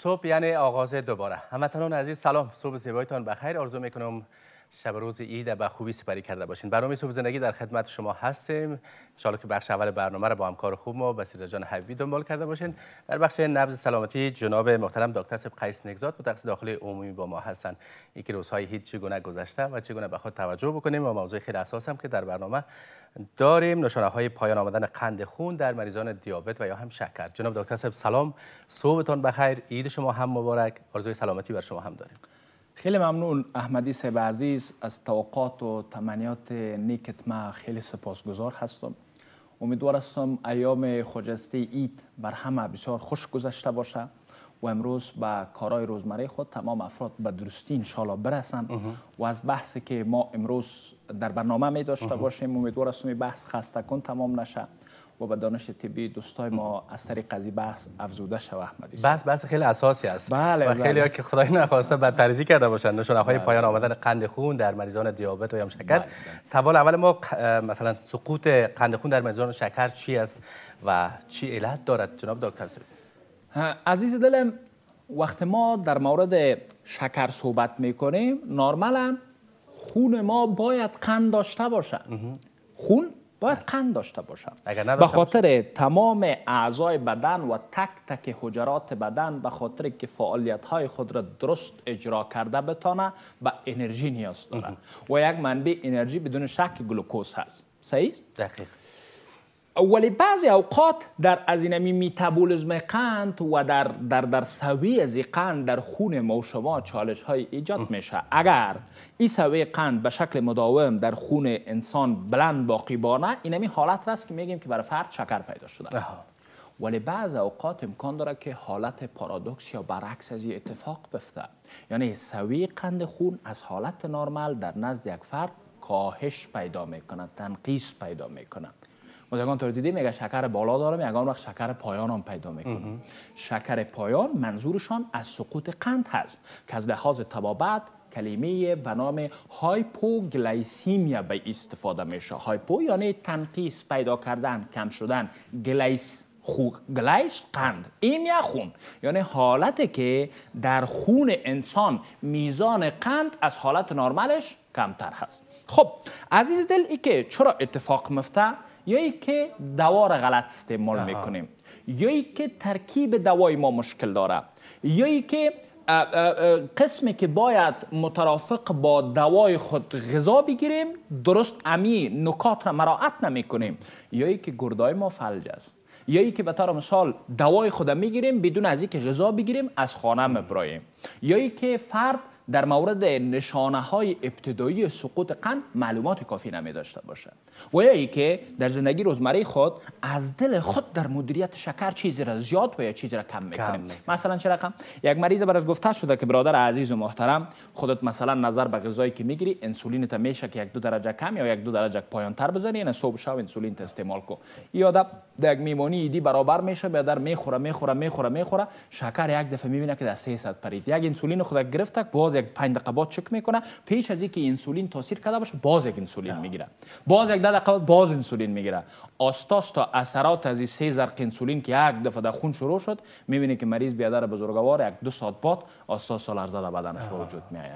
صبح یعنی آغاز دوباره همتنان عزیز سلام صبح زیبایتان بخیر آرزو میکنم شب روز عید به خوبی سپری کرده باشین برنامه صبح زندگی در خدمت شما هستیم ان که بخش اول برنامه رو با همکار خوب ما بسیرا جان حبیبی دنبال کرده باشین در بخش نبض سلامتی جناب محترم دکتر سب قیس نگزاد متخصص داخلی عمومی با ما هستن یکی روزهای هیچ چگونه گذشته و چگونه به خود توجه بکنیم و موضوع خیلی اساس هم که در برنامه داریم نشانه های پایان آمدن قند خون در مریضان دیابت و یا هم شکر جناب دکتر سب سلام صبحتان بخیر عید شما هم مبارک آرزوی سلامتی بر شما هم داریم خیلی ممنون احمدی صاحب عزیز از توقعات و تمنیات نیکت ما خیلی سپاسگزار هستم امیدوار هستم ایام خجسته اید بر همه بسیار خوش گذشته باشه و امروز با کارای روزمره خود تمام افراد به درستی انشالله برسن و از بحثی که ما امروز در برنامه می داشته باشیم امیدوار هستم بحث خسته تمام نشه و به دانش طبی دوستای ما از سر قضیه بحث افزوده شو احمدی بحث بحث خیلی اساسی است بله و بله. خیلی بله. که خدای نخواسته تریزی کرده باشند نشانه های بله. پایان آمدن قند خون در مریضان دیابت و هم شکر بله، بله. سوال اول ما مثلا سقوط قند خون در مریضان شکر چی است و چی علت دارد جناب دکتر سری. عزیز دلم وقت ما در مورد شکر صحبت میکنیم نارمل خون ما باید قند داشته باشه خون باید قند داشته باشم به خاطر تمام اعضای بدن و تک تک حجرات بدن به خاطر که فعالیت های خود را درست اجرا کرده بتانه به انرژی نیاز داره و یک منبع انرژی بدون شک گلوکوز هست صحیح دقیق ولی بعضی اوقات در از امی قند و در در در سوی از قند در خون ما و شما چالش های ایجاد میشه اگر این سوی قند به شکل مداوم در خون انسان بلند باقی بانه اینمی حالت راست که میگیم که برای فرد شکر پیدا شده ولی بعض اوقات امکان داره که حالت پارادوکس یا برعکس از اتفاق بفته یعنی سوی قند خون از حالت نرمال در نزد یک فرد کاهش پیدا میکنه تنقیص پیدا میکنه متکان دیدیم شکر بالا دارم اگر وقت شکر پایان هم پیدا میکنم شکر پایان منظورشان از سقوط قند هست که از لحاظ تبابت کلمه به نام هایپوگلایسیمیا به استفاده میشه هایپو یعنی تنقیص پیدا کردن کم شدن گلیس گلیش قند این یا خون یعنی حالتی که در خون انسان میزان قند از حالت نرمالش کمتر هست خب عزیز دل ای که چرا اتفاق مفته یا ای که دوا را غلط استعمال میکنیم یا ای که ترکیب دوای ما مشکل داره یا ای که قسمی که باید مترافق با دوای خود غذا بگیریم درست امی نکات را مراعت نمی کنیم یا ای که گردای ما فلج است یا ای که به طور مثال دوای خود میگیریم بدون از اینکه غذا بگیریم از خانه مبراییم یا ای که فرد در مورد نشانه های ابتدایی سقوط قند معلومات کافی نمی داشته باشه و یا ای که در زندگی روزمره خود از دل خود در مدیریت شکر چیزی را زیاد و یا چیزی را کم میکنیم مثلا چه رقم یک مریض از گفته شده که برادر عزیز و محترم خودت مثلا نظر به غذایی که میگیری انسولین تا میشه که یک دو درجه کم یا یک دو درجه پایان تر بزنی یعنی صبح شب انسولین تا استعمال کو یا در یک میمونی ایدی برابر میشه در میخوره میخوره میخوره میخوره شکر یک دفعه میبینه که در 300 پرید یک انسولین خودت گرفت باز یک پنج دقیقه چک میکنه پیش از اینکه انسولین تاثیر کرده باشه باز یک انسولین میگیره باز یک دقیقه بعد باز انسولین میگیره آستاستا اثرات از این سه زرق انسولین که یک دفعه در خون شروع شد میبینه که مریض بیادر بزرگوار یک دو ساعت بعد آستا سالارزه در بدنش به وجود میآید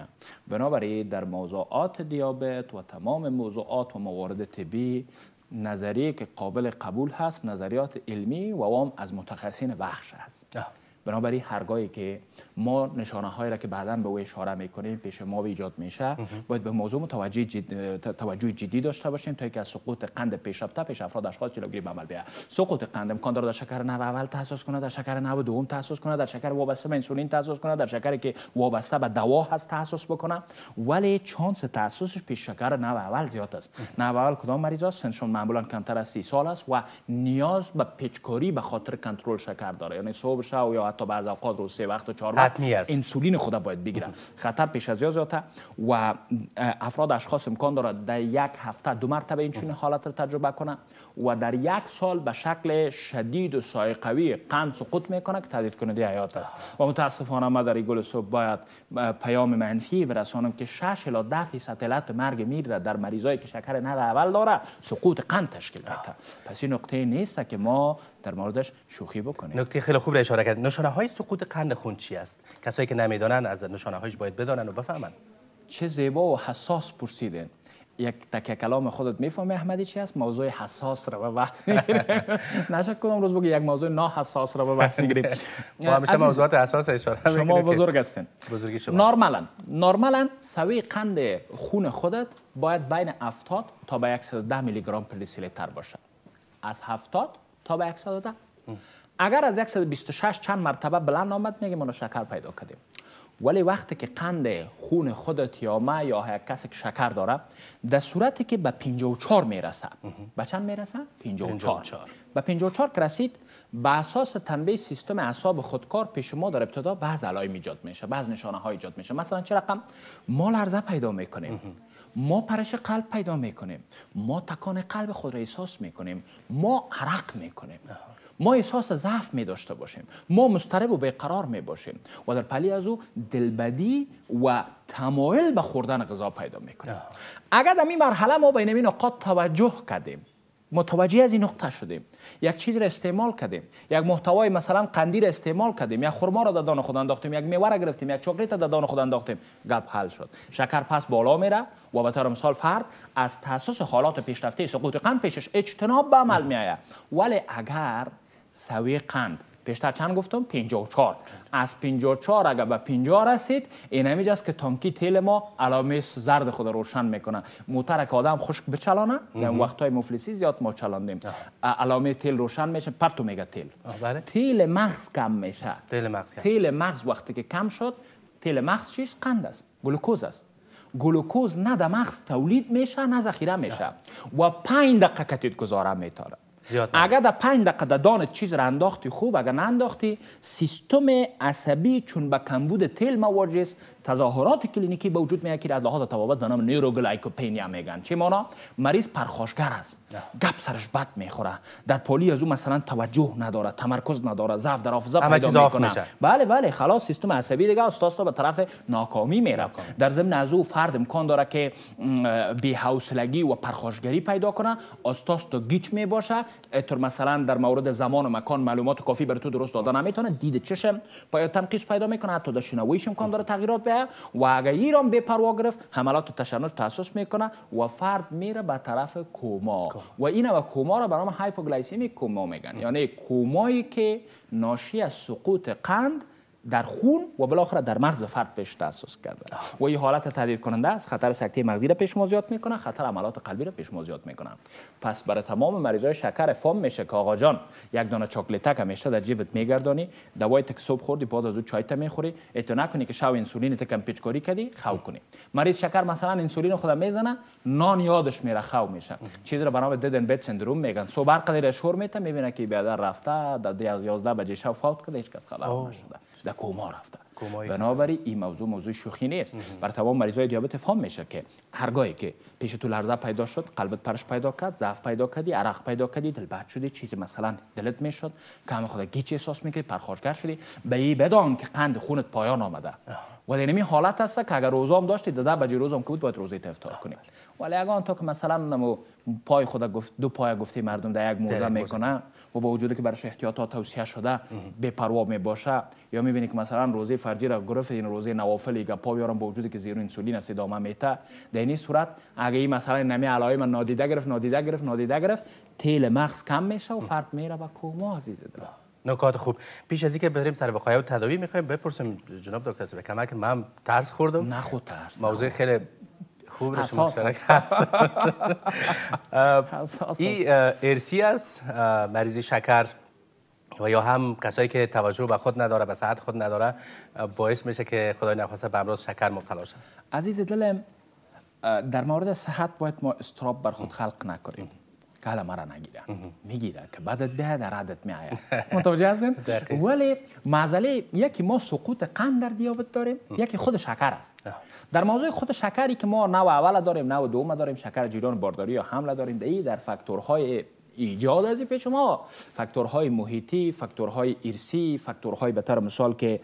بنابراین در موضوعات دیابت و تمام موضوعات و موارد طبی نظریه که قابل قبول هست نظریات علمی و وام از متخصصین بخش است بنابراین هرگاهی که ما نشانه هایی را که بعدا به او اشاره می کنیم پیش ما ایجاد میشه باید به موضوع متوجه جد... توجه جدی داشته باشیم تا اینکه از سقوط قند پیشرفته پیش افراد اشخاص جلوگیری بعمل عمل بیاید سقوط قند امکان داره در شکر نه اول تاسیس کنه در شکر نو دوم تاسیس کنه در شکر وابسته به انسولین تاسیس کنه در شکری که وابسته به دوا هست تاسیس بکنه ولی چانس تاسیسش پیش شکر نه اول زیاد است نو اول کدام مریض است سنشون معمولا کمتر از 30 سال است و نیاز به پیچکاری به خاطر کنترل شکر داره یعنی صبح شب یا حتی بعض اوقات رو سه وقت و چهار وقت انسولین خود باید بگیرن خطر پیش از زیاده و افراد اشخاص امکان دارد در یک هفته دو مرتبه این چنین حالت رو تجربه کنه و در یک سال به شکل شدید و سایقوی قند سقوط میکنه که تهدید کننده حیات است و متاسفانه ما در گل صبح باید پیام منفی برسانم که 6 الی 10 فیصد علت مرگ میر در مریضایی که شکر نه اول داره سقوط قند تشکیل میده پس این نقطه نیست که ما در موردش شوخی بکنیم نکته خیلی خوب را اشاره نشانه های سقوط قند خون چی است کسایی که نمیدانند از نشانه هایش باید بدانند و بفهمند چه زیبا و حساس پرسیدین یک تکه کلام خودت میفهمی احمدی چی است موضوع حساس رو به بحث میگیریم نشد کدام روز بگی یک موضوع ناحساس رو به بحث میگیریم ما همیشه موضوعات حساس اشاره شما بزرگ هستین بزرگی شما نرمالا نرمالا سوی قند خون خودت باید بین 70 تا به 110 میلی گرم پر لیتر باشه از 70 تا به 110 اگر از 126 چند مرتبه بلند آمد میگه ما شکر پیدا کردیم ولی وقتی که قند خون خودت یا ما یا هر کسی که شکر داره در صورتی که به 54 میرسه به چند میرسه 54 به 54 که رسید به اساس تنبیه سیستم اعصاب خودکار پیش ما در ابتدا بعض علائم ایجاد میشه بعض نشانه های ایجاد میشه مثلا چه رقم ما لرزه پیدا میکنیم ما پرش قلب پیدا میکنیم ما تکان قلب خود را احساس میکنیم ما عرق میکنیم ما احساس ضعف می داشته باشیم ما مضطرب و بیقرار می باشیم و در پلی از او دلبدی و تمایل به خوردن غذا پیدا می اگر در این مرحله ما بین این نقاط توجه کردیم متوجه از این نقطه شدیم یک چیز را استعمال کردیم یک محتوای مثلا قندی را استعمال کردیم یک خرما را در دان خود انداختیم یک میوه را گرفتیم یک چاکلیت را در دان خود انداختیم گپ حل شد شکر پس بالا میره و به طور مثال فرد از تاسس حالات پیشرفته سقوط قند پیشش اجتناب به عمل آید ولی اگر سوی قند پیشتر چند گفتم 54 از 54 اگر به 50 رسید این است که تانکی تیل ما علامه زرد خود روشن میکنه موتر که آدم خشک بچلانه در وقتهای مفلسی زیاد ما چلاندیم علامه تیل روشن میشه پرتو میگه تیل بله. تیل مغز کم میشه تیل مغز تیل مغز وقتی که کم شد تیل مغز چیست قند است گلوکوز است گلوکوز نه در مغز تولید میشه نه ذخیره میشه و 5 دقیقه کتید گذاره میتاره اگر در پنج دقیقه در چیز را انداختی خوب اگر انداختی سیستم عصبی چون به کمبود تیل مواجه است تظاهرات کلینیکی به وجود میاد که از لحاظ توابت به نام نیروگلایکوپنیا میگن چه مانا مریض پرخاشگر است گپ سرش بد میخوره در پلی از او مثلا توجه نداره تمرکز نداره ضعف در حافظه پیدا میکنه بله بله خلاص سیستم عصبی دیگه استاد به طرف ناکامی میره در ضمن از او فرد امکان داره که بی حوصلگی و پرخاشگری پیدا کنه استاد تو گیج میباشه اتر مثلا در مورد زمان و مکان معلومات کافی بر تو درست داده نمیتونه دید چشم پای تنقیص پیدا میکنه حتی در امکان داره تغییرات و اگر ایران به پروا گرفت حملات و تشنج تاسیس میکنه و فرد میره به طرف کوما خب. و این و کوما را برام هایپوگلایسمی کوما میگن یعنی کومایی که ناشی از سقوط قند در خون و بالاخره در مغز فرد پیش تاسیس کرده و این حالت تهدید کننده است خطر سکته مغزی را پیش مازیات میکنه خطر عملات قلبی را پیش مازیات میکنه پس برای تمام مریضای شکر فام میشه که آقا جان یک دانه چاکلتک میشه در جیبت میگردانی دوای تک صبح خوردی بعد از او چای تا میخوری اتو نکنی که شو انسولین کم پیچکاری کردی خاو کنی مریض شکر مثلا انسولین خود میزنه نان یادش میره خاو میشه چیز را به نام ددن بیت سندروم میگن صبح شور میته میبینه که بیادر رفته در 11 بجه فوت کرده هیچ کس خبر نشده به کما رفته بنابراین این موضوع موضوع شوخی نیست بر تمام مریضای دیابت فهم میشه که هرگاهی که پیش تو لرزه پیدا شد قلبت پرش پیدا کرد ضعف پیدا کردی عرق پیدا کردی دل بعد شدی چیزی مثلا دلت میشد که همه خدا گیچ احساس میکردی پرخاشگر شدی به این بدان که قند خونت پایان آمده و در این حالت است که اگر روزا هم داشتید ده بجه روز هم که بود باید روزی تفتار کنید ولی اگر تا که مثلا پای خود گفت دو پای گفته مردم در یک موزه میکنه و با وجود که برش ها توصیه شده به پروا می باشه یا می بینی که مثلا روزی فرجی را گرفت این روزه نوافل که یارم با وجودی که زیر انسولین است ادامه میته در این صورت اگه این مثلا نمی من نادیده گرفت نادیده گرفت نادیده گرفت تیل مغز کم میشه و فرد میره به کوما عزیز نکات خوب پیش از اینکه بریم سر وقایع و تداوی میخوایم بپرسیم جناب دکتر سبه کمر که من ترس خوردم نه خود ترس موضوع خیلی خوب رو شما این ارسی است مریضی شکر و یا هم کسایی که توجه به خود نداره به صحت خود نداره باعث میشه که خدای نخواسته به امراض شکر مبتلا شه عزیز دلم در مورد صحت باید ما استراب بر خود خلق نکنیم کالا مرا نگیره میگیره که بعدت ده در عدت میآید متوجه هستین ولی یکی ما سقوط قند در دیابت داریم یکی خود شکر است در موضوع خود شکری که ما نو اول داریم نو دوم داریم شکر جیران بارداری یا حمله داریم دهی در فاکتورهای ایجاد از پیش ما فاکتورهای محیطی فاکتورهای ارسی فاکتورهای به طور مثال که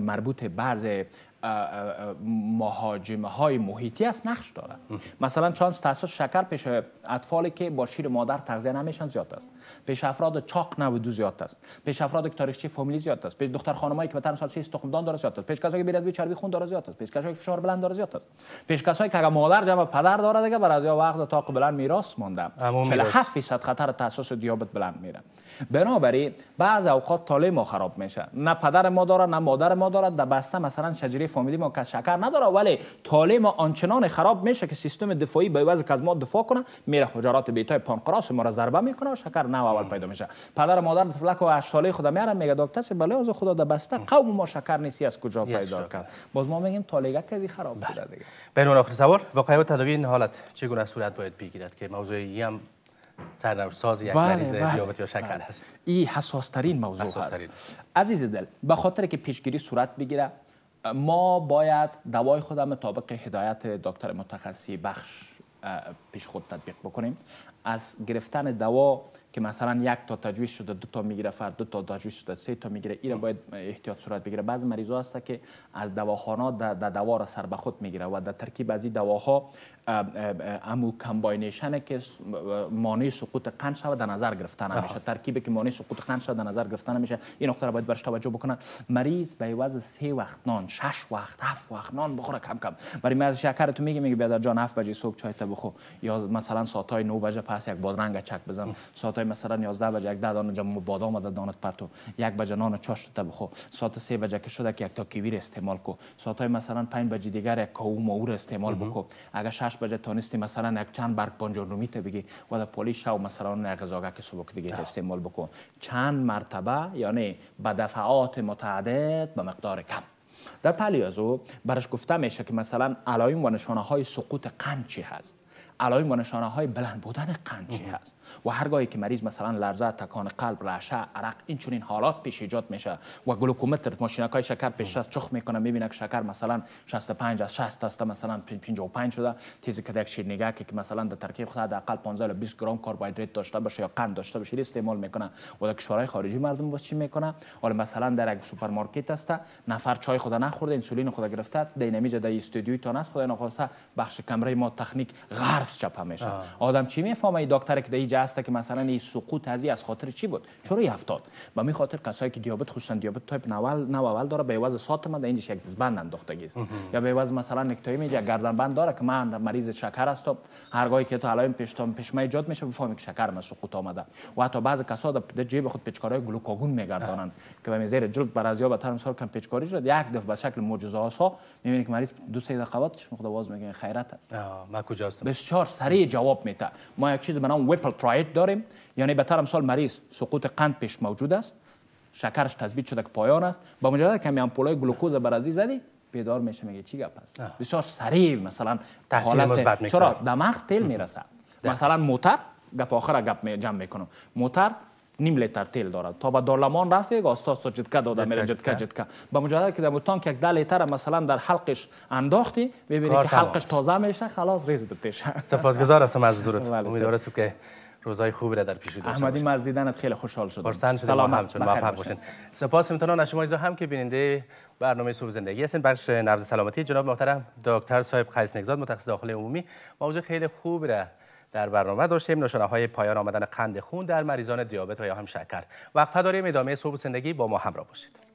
مربوط بعض مهاجمه های محیطی است نقش داره مثلا چانس تاثیر شکر پیش اطفالی که با شیر مادر تغذیه نمیشن زیاد است پیش افراد چاق نبودو زیاد است پیش افراد که تاریخچه فامیلی زیاد است پیش دختر خانمایی که به تن سال 6 تخمدان داره زیاد است پیش کسایی که بیرز بی چربی خون داره زیاد است پیش کسایی که فشار بلند داره زیاد است پیش کسایی که اگر مادر جمع پدر داره دیگه برای از یا وقت تا بلند میراث مونده 47 درصد خطر تاسیس دیابت بلند میره بنابراین بعض اوقات طالع ما خراب میشه نه پدر ما داره نه مادر ما داره در بسته مثلا شجره فامیلی ما کس شکر نداره ولی طالع ما آنچنان خراب میشه که سیستم دفاعی به واسه که از ما دفاع کنه میره حجرات بیتای پانقراس ما را ضربه میکنه و شکر نه اول پیدا میشه پدر مادر فلک و 8 ساله خود میارن میگه دکتر چه بلای از خدا در بسته قوم ما شکر نیستی از کجا پیدا کرد باز ما میگیم طالعه کسی خراب میشه؟ بله. دیگه بین آخر سوال واقعا تداوی این حالت چگونه صورت باید بگیرد که موضوع هم سرنوشت یک مریض بله، دیابت بله. یا شکر است بله. این حساس ترین موضوع عزیز دل به خاطر که پیشگیری صورت بگیره ما باید دوای خودم مطابق هدایت دکتر متخصصی بخش پیش خود تطبیق بکنیم از گرفتن دوا که مثلا یک تا تجویز شده دو تا میگیره فرد دو تا تجویز شده سه تا میگیره این باید احتیاط صورت بگیره بعضی مریض هست که از دواخانه در دوا را سر به خود میگیره و در ترکیب از این دواها امو کمباینیشن که مانع سقوط قند شود در نظر گرفتن میشه ترکیبی که مانع سقوط قند شود در نظر گرفتن میشه این نقطه را باید برش توجه بکنن مریض به عوض سه وقت نان شش وقت هفت وقت نان بخوره کم کم برای مریض شکر تو میگه میگه بیا در جان 7 بجه صبح چای تا بخور یا مثلا ساعت های 9 بجه پس یک بادرنگ چک بزن ساعت های مثلا 11 بجه یک ده دانه جمع بادام داد دانت پرتو یک بجه نان چاش تا بخو ساعت 3 بجه که شده که یک تا کیویر استعمال کو ساعت های مثلا 5 بجه دیگر یک کاو ماور استعمال بکو اگر 6 بجه تونستی مثلا یک چند برگ بانجان رومی میته بگی و در پولی شو مثلا یک غذاگه که سبک دیگه استعمال بکو چند مرتبه یعنی به دفعات متعدد به مقدار کم در پلی از برش گفته میشه که مثلا علائم و نشانه های سقوط قند چی هست علائم و نشانه های بلند بودن قندچی هست و هرگاهی که مریض مثلا لرزه تکان قلب رشه، عرق این چنین حالات پیش ایجاد میشه و گلوکومتر ماشینک های شکر پیش چخ میکنه میبینه که شکر مثلا 65 از 60 است مثلا 55 شده تیزی که یک شیرنگه که مثلا در ترکیب خود حداقل 15 الی 20 گرم کربوهیدرات داشته باشه یا قند داشته باشه استعمال میکنه و در کشورهای خارجی مردم واسه چی میکنه حالا مثلا در یک سوپرمارکت هست نفر چای خود نخورده انسولین خود گرفته دینامیج در استودیوی تان خود خدا بخش کمره ما تکنیک غرض نفس چپ میشه آدم چی میفهمه ای دکتر که دیجا هست که مثلا این سقوط ازی از خاطر چی بود چرا افتاد و می خاطر کسایی که دیابت خصوصا دیابت تایپ 90 90 داره به عوض ساتم در اینجش یک دزبند انداختگی است یا به عوض مثلا نکتای میگه گردن بند داره که من مریض شکر هستم گاهی که تو علائم پشتم پشمه ایجاد میشه بفهمی که شکر من سقوط آمده و حتی بعضی کسا در جیب خود پیچکارای گلوکاگون میگردانند که به زیر جلد بر ازیا به تر مثال کم پیچکاری شد یک دفعه به شکل معجزه ها میبینی که مریض دو سه دقیقه بعدش مقدار میگه خیرت است ما کجا هستم چا بسیار سریع جواب میده ما یک چیز به نام ویپل تراید داریم یعنی به طور سال مریض سقوط قند پیش موجود است شکرش تثبیت شده که پایان است با مجرد کمی آمپولای گلوکوز برازی زدی بیدار میشه میگه چی گپ است بسیار سریع مثلا حالت چرا دماغ تل میرسه مثلا موتر گپ آخر گپ جمع میکنم موتر نیم لیتر تیل دارد تا به دارلمان رفته یک استاد سو جتکا داده میره جتکا جتکا به مجرد که در تانک یک دل لیتر مثلا در حلقش انداختی ببینی که حلقش تازه میشه خلاص ریز بتیشه سپاسگزار هستم از حضورت بله، امیدوار هستم که روزای خوبی را در پیش داشته باشید. احمدی از دیدنت خیلی خوشحال شدم خرسند شدم سلام همچنان موفق باشین سپاس میتونم از شما هم که بیننده برنامه صبح زندگی هستین بخش نبض سلامتی جناب محترم دکتر صاحب قیس نگزاد متخصص داخل عمومی موضوع خیلی خوب را در برنامه داشتیم نشانه های پایان آمدن قند خون در مریضان دیابت و یا هم شکر وقفه داریم ادامه صبح زندگی با ما همراه باشید